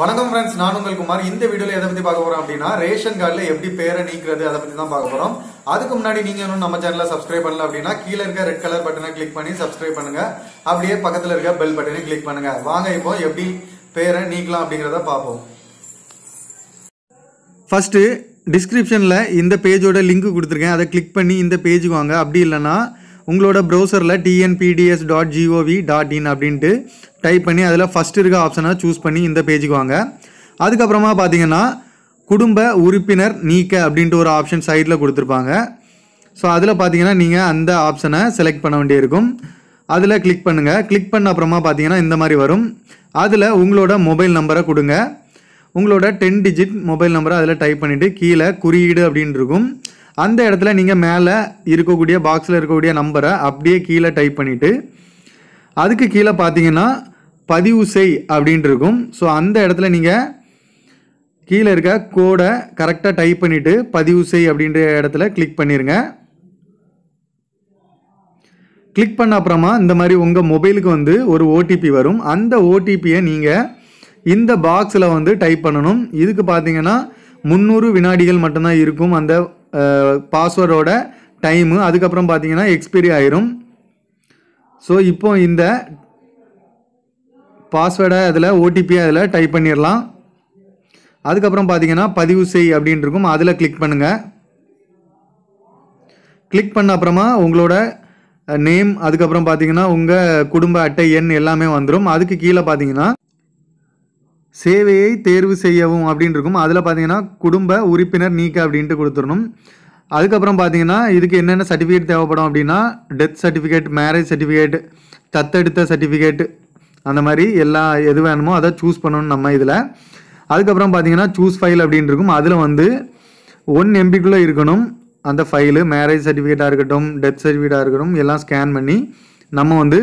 வணக்கம் ஃப்ரெண்ட்ஸ் நான் உங்கள் குமார் இந்த வீடியோல எதை பத்தி பார்க்க போறோம் அப்படின்னா ரேஷன் கார்டுல எப்படி பேரை நீக்கிறது அதை பத்தி தான் பார்க்க போறோம் அதுக்கு முன்னாடி நீங்க இன்னும் நம்ம சேனல சப்ஸ்கிரைப் பண்ணல அப்படின்னா கீழே இருக்க ரெட் கலர் பட்டனை கிளிக் பண்ணி சப்ஸ்கிரைப் பண்ணுங்க அப்படியே பக்கத்துல இருக்க பெல் பட்டனை கிளிக் பண்ணுங்க வாங்க இப்போ எப்படி பேரை நீக்கலாம் அப்படிங்கிறத பார்ப்போம் ஃபர்ஸ்ட் டிஸ்கிரிப்ஷனில் இந்த பேஜோட லிங்க் கொடுத்துருக்கேன் அதை கிளிக் பண்ணி இந்த பேஜுக்கு வாங்க அப்படி இல்லைன்னா உங்களோட ப்ரௌசரில் TNPDS dot GOV dot in அப்படின்ட்டு டைப் பண்ணி அதில் ஃபஸ்ட் இருக்க ஆப்ஷனை சூஸ் பண்ணி இந்த பேஜுக்கு வாங்க அதுக்கப்புறமா பார்த்தீங்கன்னா குடும்ப உறுப்பினர் நீக்க அப்படின்ட்டு ஒரு ஆப்ஷன் சைடில் கொடுத்துருப்பாங்க ஸோ அதில் பார்த்தீங்கன்னா நீங்கள் அந்த ஆப்ஷனை செலக்ட் பண்ண வேண்டியிருக்கும் அதில் கிளிக் பண்ணுங்கள் கிளிக் பண்ண அப்புறமா பார்த்தீங்கன்னா இந்த மாதிரி வரும் அதில் உங்களோட மொபைல் நம்பரை கொடுங்க உங்களோட டென் டிஜிட் மொபைல் நம்பரை அதில் டைப் பண்ணிவிட்டு கீழே குறியீடு அப்படின்னு இருக்கும் அந்த இடத்துல நீங்கள் மேலே இருக்கக்கூடிய பாக்ஸில் இருக்கக்கூடிய நம்பரை அப்படியே கீழே டைப் பண்ணிவிட்டு அதுக்கு கீழே பார்த்தீங்கன்னா பதிவு செய் அப்படின்ட்டு இருக்கும் ஸோ அந்த இடத்துல நீங்கள் கீழே இருக்க கோடை கரெக்டாக டைப் பண்ணிவிட்டு பதிவு செய் அப்படின்ற இடத்துல கிளிக் பண்ணிடுங்க கிளிக் பண்ண அப்புறமா இந்த மாதிரி உங்கள் மொபைலுக்கு வந்து ஒரு ஓடிபி வரும் அந்த ஓடிபியை நீங்கள் இந்த பாக்ஸில் வந்து டைப் பண்ணணும் இதுக்கு பார்த்தீங்கன்னா முந்நூறு வினாடிகள் மட்டும்தான் இருக்கும் அந்த பாஸ்வேர்டோட டைமு அதுக்கப்புறம் பார்த்தீங்கன்னா எக்ஸ்பைரி ஆயிரும் ஸோ இப்போ இந்த பாஸ்வேர்டை அதில் ஓடிபி அதில் டைப் பண்ணிடலாம் அதுக்கப்புறம் பார்த்தீங்கன்னா பதிவு செய் அப்படின்ட்டு இருக்கும் அதில் கிளிக் பண்ணுங்கள் கிளிக் பண்ண அப்புறமா உங்களோட நேம் அதுக்கப்புறம் பார்த்தீங்கன்னா உங்கள் குடும்ப அட்டை எண் எல்லாமே வந்துடும் அதுக்கு கீழே பார்த்தீங்கன்னா சேவையை தேர்வு செய்யவும் அப்படின்னு இருக்கும் அதில் பார்த்தீங்கன்னா குடும்ப உறுப்பினர் நீக்க அப்படின்ட்டு கொடுத்துடணும் அதுக்கப்புறம் பார்த்தீங்கன்னா இதுக்கு என்னென்ன சர்டிஃபிகேட் தேவைப்படும் அப்படின்னா டெத் சர்டிஃபிகேட் மேரேஜ் சர்டிஃபிகேட் தத்தெடுத்த சர்டிஃபிகேட் அந்த மாதிரி எல்லா எது வேணுமோ அதை சூஸ் பண்ணணும் நம்ம இதில் அதுக்கப்புறம் பார்த்தீங்கன்னா சூஸ் ஃபைல் அப்படின்னு இருக்கும் அதில் வந்து ஒன் எம்பிக்குள்ளே இருக்கணும் அந்த ஃபைலு மேரேஜ் சர்டிஃபிகேட்டாக இருக்கட்டும் டெத் சர்டிஃபிகேட்டாக இருக்கட்டும் எல்லாம் ஸ்கேன் பண்ணி நம்ம வந்து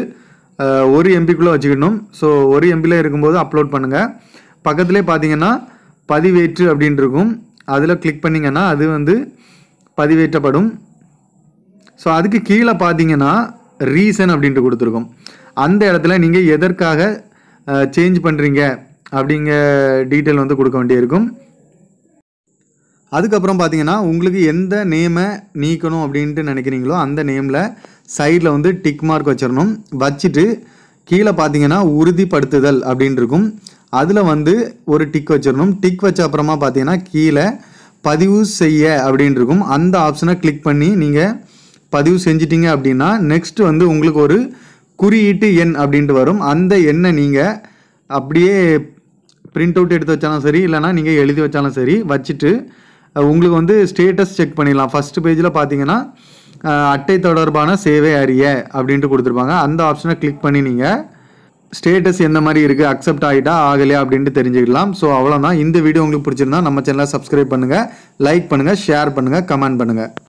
ஒரு எம்பிக்குள்ளே வச்சுக்கணும் ஸோ ஒரு எம்பியில் இருக்கும்போது அப்லோட் பண்ணுங்கள் பக்கத்துலேயே பார்த்தீங்கன்னா பதிவேற்று அப்படின்னு இருக்கும் அதில் கிளிக் பண்ணிங்கன்னா அது வந்து பதிவேற்றப்படும் ஸோ அதுக்கு கீழே பார்த்தீங்கன்னா ரீசன் அப்படின்ட்டு கொடுத்துருக்கோம் அந்த இடத்துல நீங்கள் எதற்காக சேஞ்ச் பண்ணுறீங்க அப்படிங்க டீட்டெயில் வந்து கொடுக்க வேண்டியிருக்கும் அதுக்கப்புறம் பார்த்தீங்கன்னா உங்களுக்கு எந்த நேமை நீக்கணும் அப்படின்ட்டு நினைக்கிறீங்களோ அந்த நேமில் சைடில் வந்து டிக் மார்க் வச்சிடணும் வச்சுட்டு கீழே பார்த்தீங்கன்னா உறுதிப்படுத்துதல் அப்படின்ட்டு இருக்கும் அதில் வந்து ஒரு டிக் வச்சிடணும் டிக் வச்ச அப்புறமா பார்த்தீங்கன்னா கீழே பதிவு செய்ய அப்படின்னு இருக்கும் அந்த ஆப்ஷனை கிளிக் பண்ணி நீங்கள் பதிவு செஞ்சிட்டிங்க அப்படின்னா நெக்ஸ்ட் வந்து உங்களுக்கு ஒரு குறியீட்டு எண் அப்படின்ட்டு வரும் அந்த எண்ணை நீங்கள் அப்படியே பிரிண்ட் அவுட் எடுத்து வச்சாலும் சரி இல்லைனா நீங்கள் எழுதி வச்சாலும் சரி வச்சுட்டு உங்களுக்கு வந்து ஸ்டேட்டஸ் செக் பண்ணிடலாம் ஃபஸ்ட்டு பேஜில் பார்த்தீங்கன்னா அட்டை தொடர்பான சேவை அறிய அப்படின்ட்டு கொடுத்துருப்பாங்க அந்த ஆப்ஷனை கிளிக் பண்ணி நீங்கள் ஸ்டேட்டஸ் எந்த மாதிரி இருக்குது அக்செப்ட் ஆகிட்டா ஆகலையா அப்படின்ட்டு தெரிஞ்சுக்கலாம் ஸோ அவ்வளோதான் இந்த வீடியோ உங்களுக்கு பிடிச்சிருந்தா நம்ம சேனலை சப்ஸ்கிரைப் பண்ணுங்கள் லைக் பண்ணுங்கள் ஷேர் பண்ணுங்கள் கமெண்ட் பண்ணுங்கள்